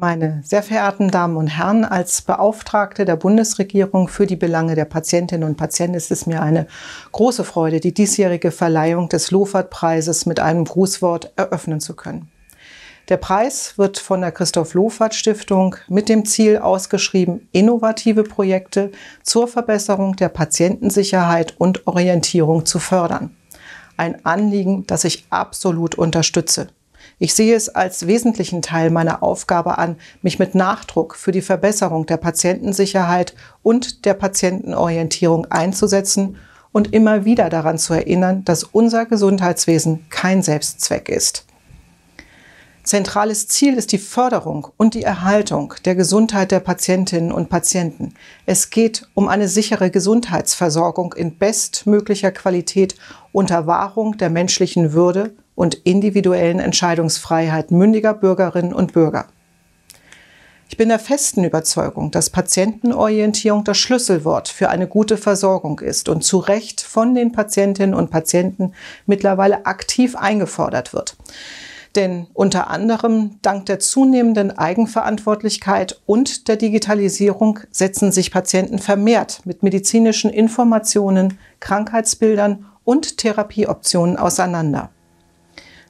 Meine sehr verehrten Damen und Herren, als Beauftragte der Bundesregierung für die Belange der Patientinnen und Patienten ist es mir eine große Freude, die diesjährige Verleihung des Lofert-Preises mit einem Grußwort eröffnen zu können. Der Preis wird von der Christoph Lofert Stiftung mit dem Ziel ausgeschrieben, innovative Projekte zur Verbesserung der Patientensicherheit und Orientierung zu fördern. Ein Anliegen, das ich absolut unterstütze. Ich sehe es als wesentlichen Teil meiner Aufgabe an, mich mit Nachdruck für die Verbesserung der Patientensicherheit und der Patientenorientierung einzusetzen und immer wieder daran zu erinnern, dass unser Gesundheitswesen kein Selbstzweck ist. Zentrales Ziel ist die Förderung und die Erhaltung der Gesundheit der Patientinnen und Patienten. Es geht um eine sichere Gesundheitsversorgung in bestmöglicher Qualität unter Wahrung der menschlichen Würde und individuellen Entscheidungsfreiheit mündiger Bürgerinnen und Bürger. Ich bin der festen Überzeugung, dass Patientenorientierung das Schlüsselwort für eine gute Versorgung ist und zu Recht von den Patientinnen und Patienten mittlerweile aktiv eingefordert wird. Denn unter anderem dank der zunehmenden Eigenverantwortlichkeit und der Digitalisierung setzen sich Patienten vermehrt mit medizinischen Informationen, Krankheitsbildern und Therapieoptionen auseinander.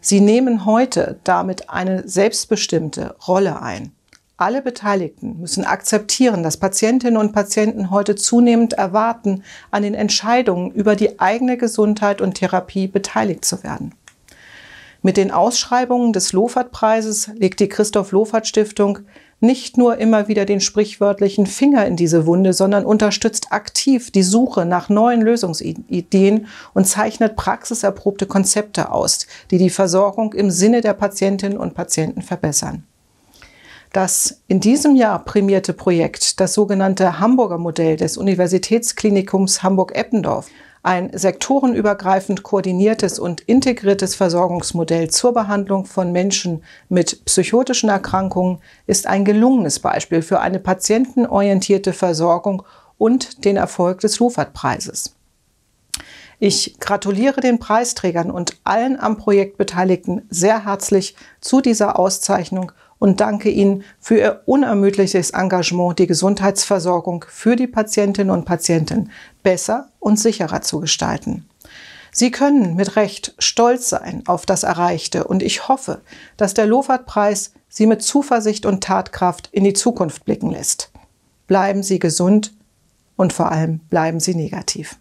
Sie nehmen heute damit eine selbstbestimmte Rolle ein. Alle Beteiligten müssen akzeptieren, dass Patientinnen und Patienten heute zunehmend erwarten, an den Entscheidungen über die eigene Gesundheit und Therapie beteiligt zu werden. Mit den Ausschreibungen des Lofert-Preises legt die Christoph-Lofert-Stiftung nicht nur immer wieder den sprichwörtlichen Finger in diese Wunde, sondern unterstützt aktiv die Suche nach neuen Lösungsideen und zeichnet praxiserprobte Konzepte aus, die die Versorgung im Sinne der Patientinnen und Patienten verbessern. Das in diesem Jahr prämierte Projekt, das sogenannte Hamburger Modell des Universitätsklinikums Hamburg-Eppendorf, ein sektorenübergreifend koordiniertes und integriertes Versorgungsmodell zur Behandlung von Menschen mit psychotischen Erkrankungen ist ein gelungenes Beispiel für eine patientenorientierte Versorgung und den Erfolg des Luftfahrtpreises. Ich gratuliere den Preisträgern und allen am Projekt Beteiligten sehr herzlich zu dieser Auszeichnung und danke Ihnen für Ihr unermüdliches Engagement, die Gesundheitsversorgung für die Patientinnen und Patienten besser und sicherer zu gestalten. Sie können mit Recht stolz sein auf das Erreichte und ich hoffe, dass der Lofat-Preis Sie mit Zuversicht und Tatkraft in die Zukunft blicken lässt. Bleiben Sie gesund und vor allem bleiben Sie negativ.